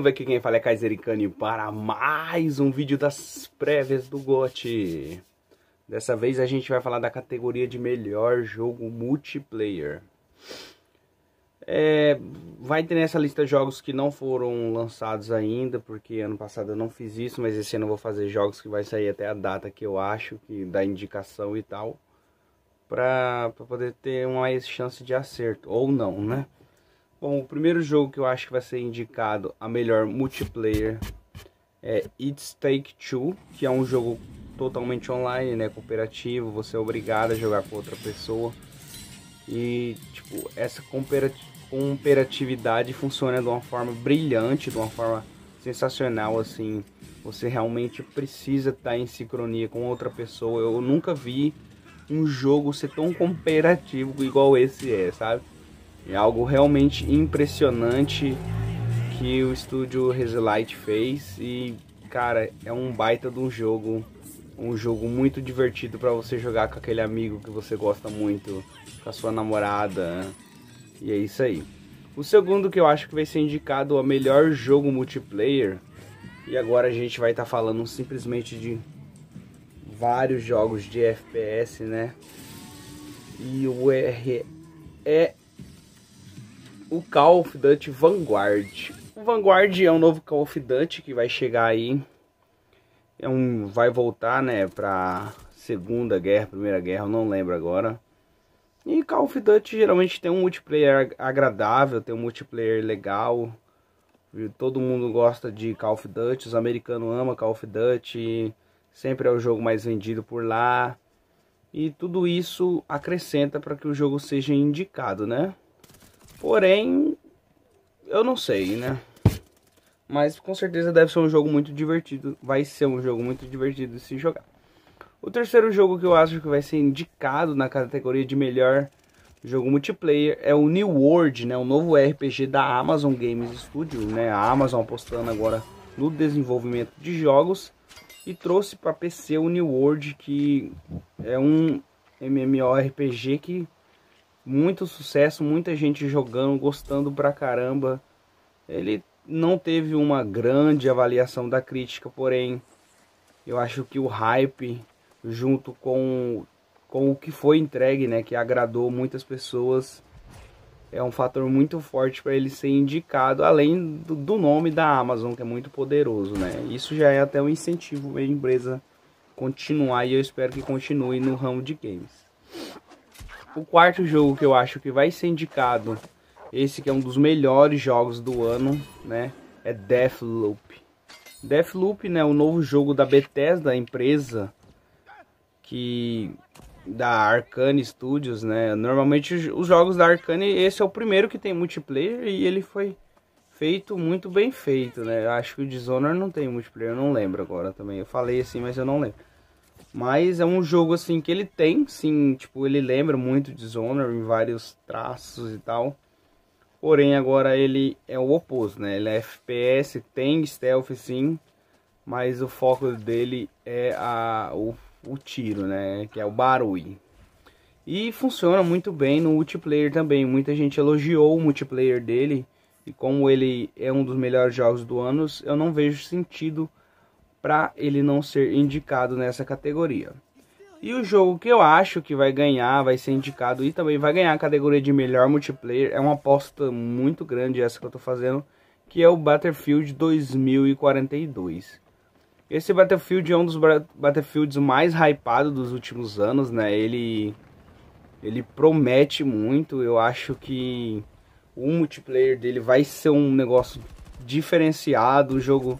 vamos ver aqui quem fala é Kaisericani para mais um vídeo das prévias do GOT. Dessa vez a gente vai falar da categoria de melhor jogo multiplayer. É, vai ter nessa lista jogos que não foram lançados ainda, porque ano passado eu não fiz isso, mas esse ano eu vou fazer jogos que vai sair até a data que eu acho, que dá indicação e tal, para poder ter uma chance de acerto, ou não, né? Bom, o primeiro jogo que eu acho que vai ser indicado a melhor multiplayer é It's Take Two, que é um jogo totalmente online, né, cooperativo, você é obrigado a jogar com outra pessoa. E tipo, essa cooperatividade funciona de uma forma brilhante, de uma forma sensacional assim. Você realmente precisa estar em sincronia com outra pessoa. Eu nunca vi um jogo ser tão cooperativo igual esse é, sabe? É algo realmente impressionante que o estúdio Resilite fez e cara, é um baita de um jogo, um jogo muito divertido para você jogar com aquele amigo que você gosta muito, com a sua namorada. E é isso aí. O segundo que eu acho que vai ser indicado a melhor jogo multiplayer. E agora a gente vai estar tá falando simplesmente de vários jogos de FPS, né? E o R é o Call of Duty Vanguard. O Vanguard é um novo Call of Duty que vai chegar aí. É um, vai voltar, né, pra Segunda Guerra, Primeira Guerra, não lembro agora. E Call of Duty geralmente tem um multiplayer agradável, tem um multiplayer legal. Todo mundo gosta de Call of Duty, os americanos amam Call of Duty. Sempre é o jogo mais vendido por lá. E tudo isso acrescenta para que o jogo seja indicado, né? Porém, eu não sei, né? Mas com certeza deve ser um jogo muito divertido. Vai ser um jogo muito divertido de se jogar. O terceiro jogo que eu acho que vai ser indicado na categoria de melhor jogo multiplayer é o New World, né? O novo RPG da Amazon Games Studio, né? A Amazon apostando agora no desenvolvimento de jogos e trouxe para PC o New World, que é um MMORPG que muito sucesso, muita gente jogando, gostando pra caramba. Ele não teve uma grande avaliação da crítica, porém eu acho que o hype junto com, com o que foi entregue, né, que agradou muitas pessoas, é um fator muito forte para ele ser indicado, além do, do, nome da Amazon, que é muito poderoso, né? Isso já é até um incentivo para a empresa continuar e eu espero que continue no ramo de games. O quarto jogo que eu acho que vai ser indicado, esse que é um dos melhores jogos do ano, né? É Deathloop. Deathloop, né, o novo jogo da Bethesda, a empresa que da Arcane Studios, né? Normalmente os jogos da Arcane, esse é o primeiro que tem multiplayer e ele foi feito muito bem feito, né? Acho que o Dishonored não tem multiplayer, eu não lembro agora também. Eu falei assim, mas eu não lembro. Mas é um jogo, assim, que ele tem, sim, tipo, ele lembra muito de Zoner em vários traços e tal. Porém, agora ele é o oposto, né? Ele é FPS, tem stealth, sim, mas o foco dele é a, o, o tiro, né? Que é o barulho. E funciona muito bem no multiplayer também. Muita gente elogiou o multiplayer dele. E como ele é um dos melhores jogos do ano, eu não vejo sentido para ele não ser indicado nessa categoria. E o jogo que eu acho que vai ganhar, vai ser indicado e também vai ganhar a categoria de melhor multiplayer, é uma aposta muito grande essa que eu tô fazendo, que é o Battlefield 2042. Esse Battlefield é um dos Battlefields mais hypados dos últimos anos, né? Ele ele promete muito, eu acho que o multiplayer dele vai ser um negócio diferenciado, um jogo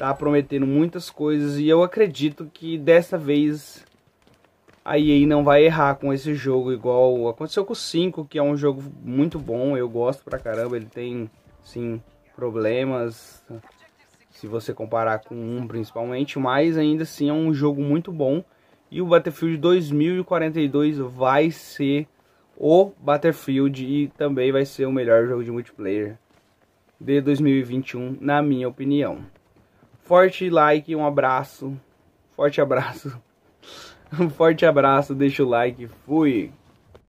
Tá prometendo muitas coisas e eu acredito que dessa vez a EA não vai errar com esse jogo igual aconteceu com o 5, que é um jogo muito bom, eu gosto pra caramba, ele tem sim problemas se você comparar com um principalmente, mas ainda assim é um jogo muito bom e o Battlefield 2042 vai ser o Battlefield e também vai ser o melhor jogo de multiplayer de 2021, na minha opinião. Forte like, um abraço. Forte abraço. Um forte abraço, deixa o like. Fui.